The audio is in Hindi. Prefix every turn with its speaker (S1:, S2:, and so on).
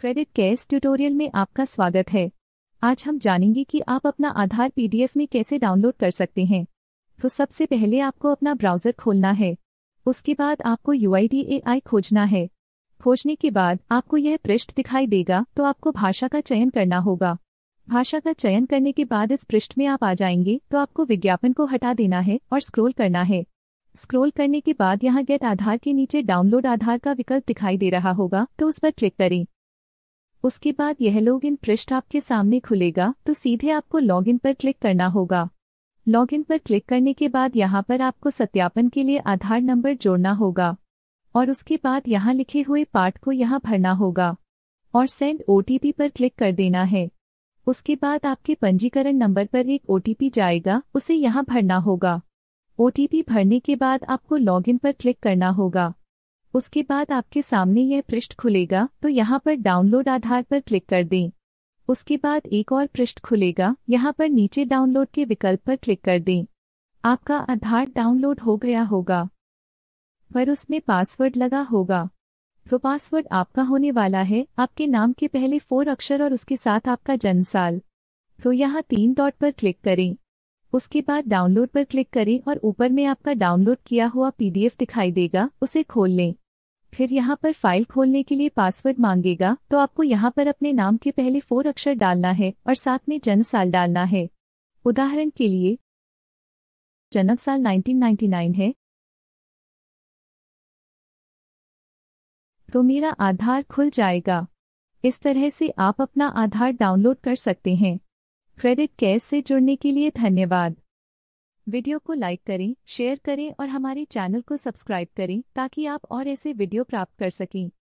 S1: क्रेडिट
S2: केस ट्यूटोरियल में आपका स्वागत है आज हम जानेंगे कि आप अपना आधार पीडीएफ में कैसे डाउनलोड कर सकते हैं तो सबसे पहले आपको अपना ब्राउजर खोलना है उसके बाद आपको यू खोजना है खोजने के बाद आपको यह पृष्ठ दिखाई देगा तो आपको भाषा का चयन करना होगा भाषा का चयन करने के बाद इस पृष्ठ में आप आ जाएंगे तो आपको विज्ञापन को हटा देना है और स्क्रॉल करना है स्क्रॉल करने के बाद यहाँ गेट आधार के नीचे डाउनलोड आधार का विकल्प दिखाई दे रहा होगा तो उस पर क्लिक करें उसके बाद यह लॉगिन पृष्ठ आपके सामने खुलेगा तो सीधे आपको लॉगिन पर क्लिक करना होगा लॉगिन पर क्लिक करने के बाद यहाँ पर आपको सत्यापन के लिए आधार नंबर जोड़ना होगा और उसके बाद यहाँ लिखे हुए पार्ट को यहाँ भरना होगा और सेंड ओ पर क्लिक कर देना है उसके बाद आपके पंजीकरण नंबर पर एक ओ जाएगा उसे यहाँ भरना होगा ओ भरने के बाद आपको लॉगिन पर क्लिक करना होगा उसके बाद आपके सामने यह पृष्ठ खुलेगा तो यहाँ पर डाउनलोड आधार पर क्लिक कर दें उसके बाद एक और पृष्ठ खुलेगा यहाँ पर नीचे डाउनलोड के विकल्प पर क्लिक कर दें आपका आधार डाउनलोड हो गया होगा पर उसमें पासवर्ड लगा होगा तो पासवर्ड आपका होने वाला है आपके नाम के पहले फोर अक्षर और उसके साथ आपका जन्म साल तो यहाँ तीन डॉट पर क्लिक करें उसके बाद डाउनलोड पर क्लिक करें और ऊपर में आपका डाउनलोड किया हुआ पीडीएफ दिखाई देगा उसे खोल लें फिर यहाँ पर फाइल खोलने के लिए पासवर्ड मांगेगा तो आपको यहाँ पर अपने नाम के पहले फोर अक्षर डालना है और साथ में जन्म साल डालना है उदाहरण के लिए जन्म साल 1999 है तो मेरा आधार खुल जाएगा इस तरह से आप अपना आधार डाउनलोड कर सकते हैं क्रेडिट कैश से जुड़ने के लिए धन्यवाद वीडियो को लाइक करें शेयर करें और हमारे चैनल को सब्सक्राइब करें ताकि आप और ऐसे वीडियो प्राप्त कर सकें